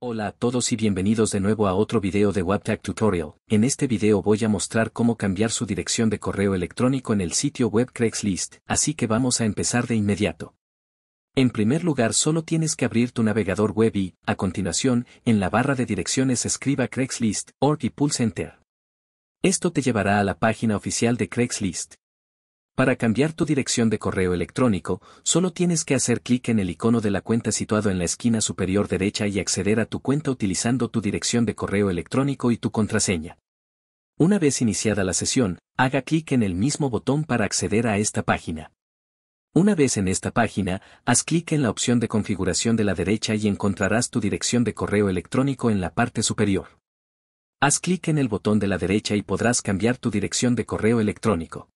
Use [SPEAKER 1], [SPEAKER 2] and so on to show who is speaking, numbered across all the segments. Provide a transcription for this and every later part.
[SPEAKER 1] Hola a todos y bienvenidos de nuevo a otro video de WebTag Tutorial. En este video voy a mostrar cómo cambiar su dirección de correo electrónico en el sitio web Craigslist, así que vamos a empezar de inmediato. En primer lugar solo tienes que abrir tu navegador web y, a continuación, en la barra de direcciones escriba Craigslist, org y pulse Enter. Esto te llevará a la página oficial de Craigslist. Para cambiar tu dirección de correo electrónico, solo tienes que hacer clic en el icono de la cuenta situado en la esquina superior derecha y acceder a tu cuenta utilizando tu dirección de correo electrónico y tu contraseña. Una vez iniciada la sesión, haga clic en el mismo botón para acceder a esta página. Una vez en esta página, haz clic en la opción de configuración de la derecha y encontrarás tu dirección de correo electrónico en la parte superior. Haz clic en el botón de la derecha y podrás cambiar tu dirección de correo electrónico.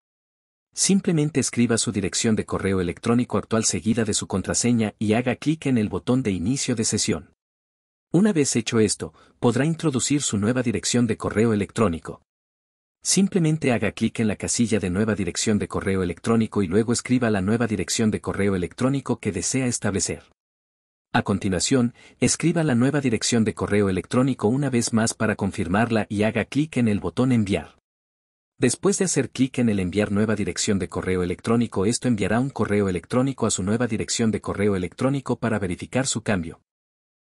[SPEAKER 1] Simplemente escriba su dirección de correo electrónico actual seguida de su contraseña y haga clic en el botón de inicio de sesión. Una vez hecho esto, podrá introducir su nueva dirección de correo electrónico. Simplemente haga clic en la casilla de nueva dirección de correo electrónico y luego escriba la nueva dirección de correo electrónico que desea establecer. A continuación, escriba la nueva dirección de correo electrónico una vez más para confirmarla y haga clic en el botón enviar. Después de hacer clic en el enviar nueva dirección de correo electrónico, esto enviará un correo electrónico a su nueva dirección de correo electrónico para verificar su cambio.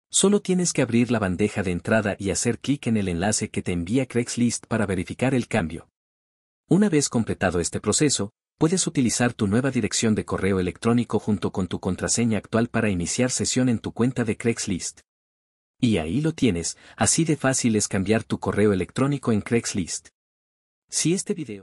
[SPEAKER 1] Solo tienes que abrir la bandeja de entrada y hacer clic en el enlace que te envía Craigslist para verificar el cambio. Una vez completado este proceso, puedes utilizar tu nueva dirección de correo electrónico junto con tu contraseña actual para iniciar sesión en tu cuenta de Craigslist. Y ahí lo tienes, así de fácil es cambiar tu correo electrónico en Craigslist. Si este video